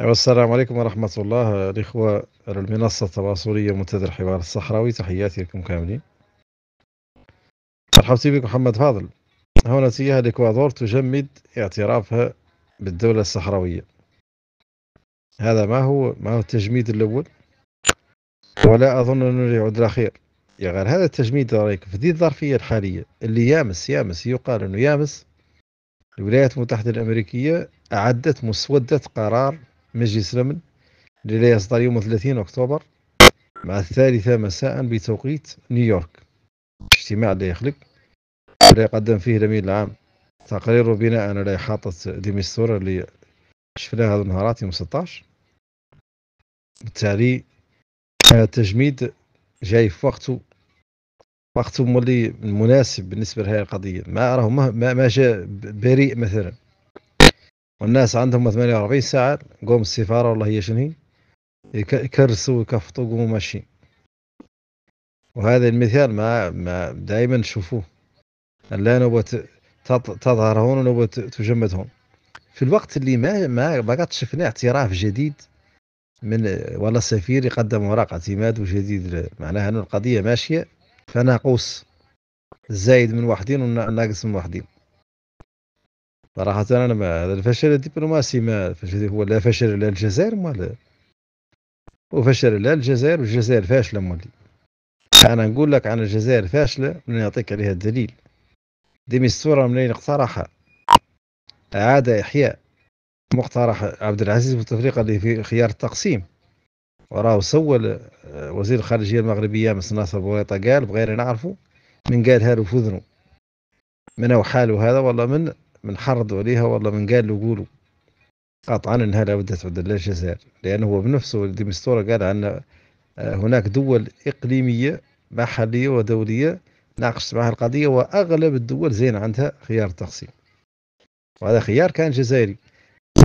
أيوة، السلام عليكم ورحمة الله الإخوة المنصة التواصلية منتدى الحوار الصحراوي تحياتي لكم كاملين مرحبتي بك محمد فاضل هنا تجاه الإكوادور تجمد اعترافها بالدولة الصحراوية هذا ما هو ما هو التجميد الأول ولا أظن أنه يعود الأخير يا غير هذا التجميد رايك في ذي الظرفية الحالية اللي يامس يامس يقال أنه يامس الولايات المتحدة الأمريكية أعدت مسودة قرار مجلس سلمن للا يصدر يوم 30 أكتوبر مع الثالثة مساء بتوقيت نيويورك اجتماع لا يخلق ولا يقدم فيه الأمين العام تقرير بناء على إحاطة ديمستورا اللي شفناها هذه النهارات يوم 16 بالتالي التجميد جاي في وقته وقته مولي مناسب بالنسبه لهذه القضيه ما راه ما, ما جاء بريء مثلا والناس عندهم 48 ساعه قوم السفاره والله هي شنو هي يكرسوا ويكفطوا وقوموا ماشيين وهذا المثال ما, ما دائما نشوفوه لا نوبة تظهر هون ونوبة تجمد هون في الوقت اللي ما ما ما شفنا اعتراف جديد من ولا سفير يقدم اوراق اعتماد جديد معناها ان القضيه ماشيه فناقوس زايد من واحدين وناقص من واحدين صراحة أنا ما هذا الفشل الدبلوماسي ما الفشل هو لا فشل لا الجزائر ولا فشل لا الجزائر والجزائر فاشلة مولي أنا نقول لك عن الجزائر فاشلة من يعطيك عليها الدليل ديمي الصورة منين اقترحها أعاد إحياء مقترح عبد العزيز بوتفليقة اللي في خيار التقسيم وراه سول آه، وزير الخارجية المغربية مس ناصر بوريطة قال بغير نعرفه من قالها له في أذنه من حاله هذا والله من من حرضوا عليها والله من قال له قولوا قطعا انها لابد تعود للجزائر لانه هو بنفسه ديمستورا قال ان آه، هناك دول اقليميه محليه ودوليه ناقشت معها القضيه واغلب الدول زين عندها خيار التقسيم وهذا خيار كان جزائري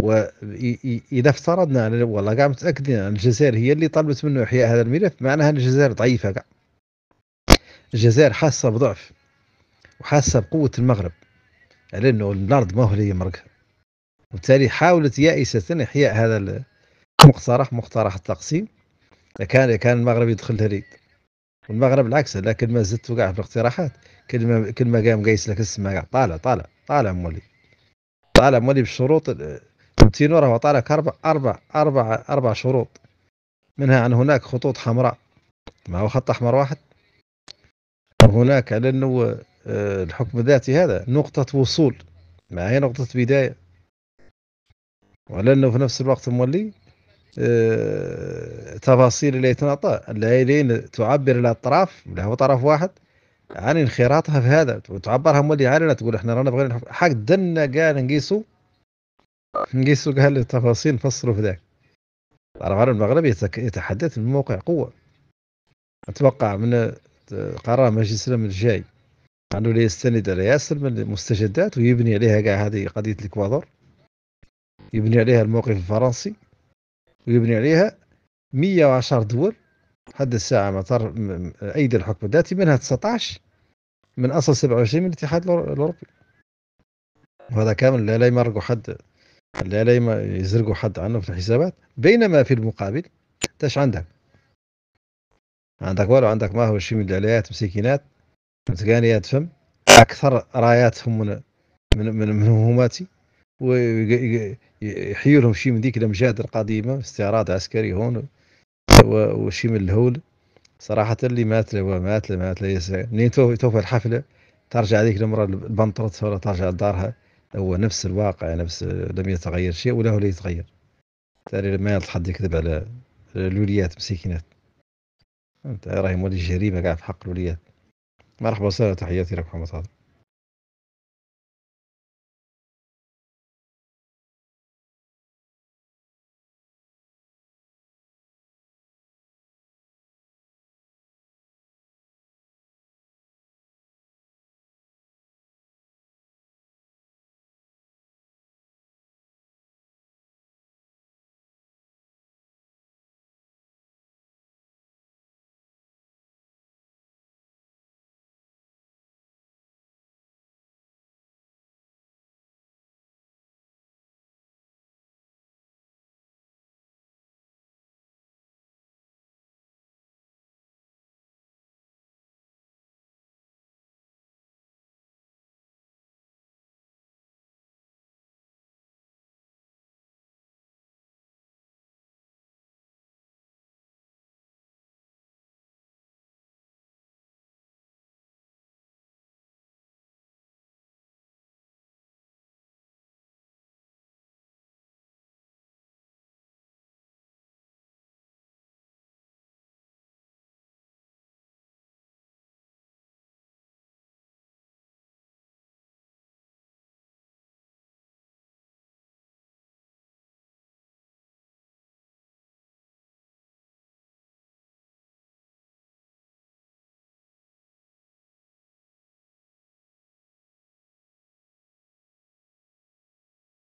واذا افترضنا والله قاع متاكدين ان الجزائر هي اللي طلبت منه احياء هذا الملف معناها ان الجزائر ضعيفه قاع الجزائر حاسه بضعف وحاسه بقوه المغرب على انه الارض ما هو اللي يمرق وبالتالي حاولت يائسه احياء هذا المقترح مقترح التقسيم كان كان المغرب يدخل الهريد والمغرب العكس لكن ما زدت وقع في الاقتراحات كل ما كل ما قام قايس لك السماء طالع طالع طالع مولي طالع مولي بالشروط تينو راه طالع اربع اربع اربع اربع شروط منها ان هناك خطوط حمراء ما هو خط احمر واحد وهناك على انه آه، الحكم الذاتي هذا نقطة وصول ما هي نقطة بداية ولأنه في نفس الوقت مولي آه، تفاصيل اللي تنعطى اللي تعبر الأطراف اللي هو طرف واحد عن انخراطها في هذا وتعبرها مولي علينا تقول احنا رانا بغينا حق دنا قال نقيسوا نقيسوا قال التفاصيل نفسروا في ذاك طبعا المغرب يتحدث من موقع قوة أتوقع من آه، قرار مجلس الأمن الجاي أنه لي يستند على ياسر من المستجدات ويبني عليها كاع هذه قضية الإكوادور يبني عليها الموقف الفرنسي ويبني عليها 110 دول حد الساعة مطار أيد الحكم الذاتي منها 19 من أصل 27 من الاتحاد الأوروبي وهذا كامل لا لا يمرقوا حد لا لا يزرقوا حد عنه في الحسابات بينما في المقابل تاش عندك عندك والو عندك ما هو شي مدلعات مسكينات تقانيات فم اكثر راياتهم من من من, من هموماتي ويحيوا لهم شيء من ذيك الامجاد القديمه استعراض عسكري هون وشي من الهول صراحه اللي مات له مات له مات له منين توفى الحفله ترجع ذيك المرة لبنطرتها ولا ترجع لدارها هو نفس الواقع نفس لم يتغير شيء ولا هو اللي يتغير تاري ما يلط حد يكذب على الوليات مسكينات انت راهي مولي جريمه كاع في حق الوليات مرحبا وسهلا تحياتي لك محمد صادق